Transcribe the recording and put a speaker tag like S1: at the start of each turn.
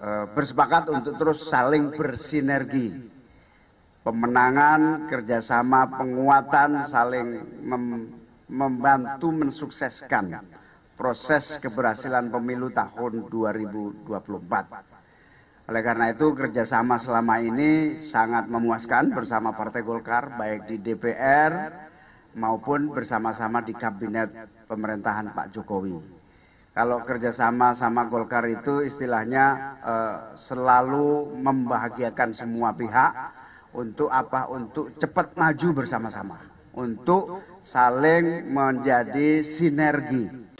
S1: Eh, bersepakat untuk terus saling bersinergi. Pemenangan, kerjasama, penguatan, saling mem membantu mensukseskan proses keberhasilan pemilu tahun 2024. Oleh karena itu kerjasama selama ini sangat memuaskan bersama Partai Golkar baik di DPR maupun bersama-sama di Kabinet Pemerintahan Pak Jokowi. Kalau kerjasama sama Golkar itu istilahnya eh, selalu membahagiakan semua pihak untuk apa? Untuk cepat maju bersama-sama, untuk saling menjadi sinergi.